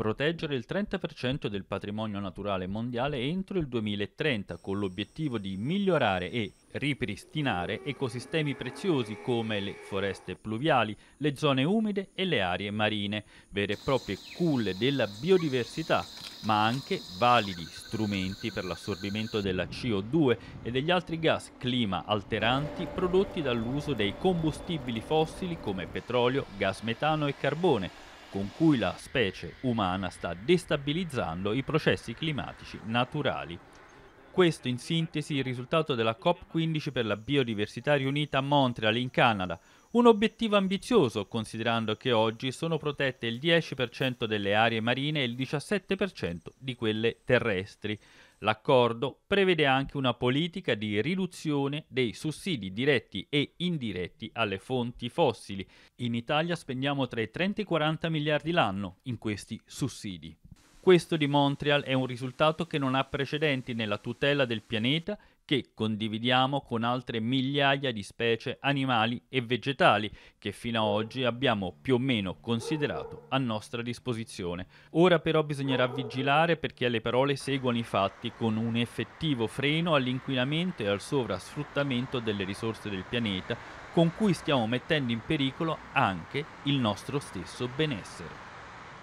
proteggere il 30% del patrimonio naturale mondiale entro il 2030 con l'obiettivo di migliorare e ripristinare ecosistemi preziosi come le foreste pluviali, le zone umide e le aree marine, vere e proprie culle della biodiversità, ma anche validi strumenti per l'assorbimento della CO2 e degli altri gas clima alteranti prodotti dall'uso dei combustibili fossili come petrolio, gas metano e carbone con cui la specie umana sta destabilizzando i processi climatici naturali. Questo in sintesi il risultato della COP15 per la biodiversità riunita a Montreal in Canada, un obiettivo ambizioso considerando che oggi sono protette il 10% delle aree marine e il 17% di quelle terrestri. L'accordo prevede anche una politica di riduzione dei sussidi diretti e indiretti alle fonti fossili. In Italia spendiamo tra i 30 e i 40 miliardi l'anno in questi sussidi. Questo di Montreal è un risultato che non ha precedenti nella tutela del pianeta che condividiamo con altre migliaia di specie animali e vegetali che fino ad oggi abbiamo più o meno considerato a nostra disposizione. Ora però bisognerà vigilare perché alle parole seguono i fatti con un effettivo freno all'inquinamento e al sovrasfruttamento delle risorse del pianeta con cui stiamo mettendo in pericolo anche il nostro stesso benessere.